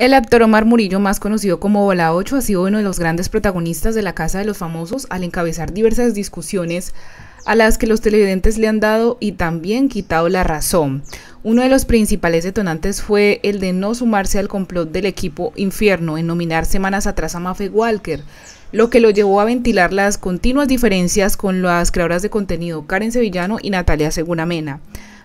El actor Omar Murillo, más conocido como Bola 8, ha sido uno de los grandes protagonistas de la Casa de los Famosos al encabezar diversas discusiones a las que los televidentes le han dado y también quitado la razón. Uno de los principales detonantes fue el de no sumarse al complot del equipo Infierno en nominar semanas atrás a Mafe Walker, lo que lo llevó a ventilar las continuas diferencias con las creadoras de contenido Karen Sevillano y Natalia Segura Mena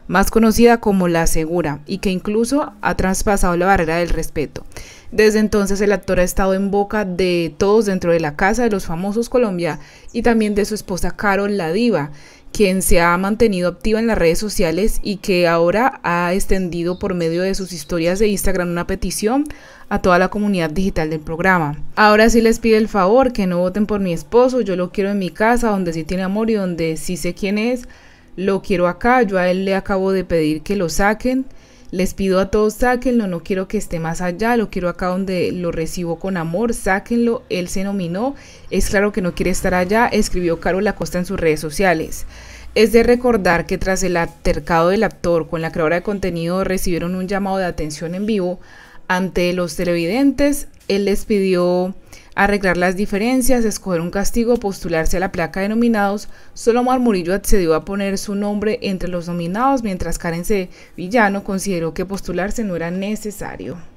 más conocida como La Segura, y que incluso ha traspasado la barrera del respeto. Desde entonces el actor ha estado en boca de todos dentro de la casa de los famosos Colombia y también de su esposa Carol La Diva, quien se ha mantenido activa en las redes sociales y que ahora ha extendido por medio de sus historias de Instagram una petición a toda la comunidad digital del programa. Ahora sí les pido el favor que no voten por mi esposo, yo lo quiero en mi casa, donde sí tiene amor y donde sí sé quién es, lo quiero acá, yo a él le acabo de pedir que lo saquen, les pido a todos sáquenlo, no quiero que esté más allá, lo quiero acá donde lo recibo con amor, sáquenlo, él se nominó, es claro que no quiere estar allá, escribió Carol Acosta en sus redes sociales. Es de recordar que tras el altercado del actor con la creadora de contenido recibieron un llamado de atención en vivo ante los televidentes, él les pidió arreglar las diferencias, escoger un castigo, postularse a la placa de nominados, solo Marmurillo accedió a poner su nombre entre los nominados, mientras Karen C. Villano consideró que postularse no era necesario.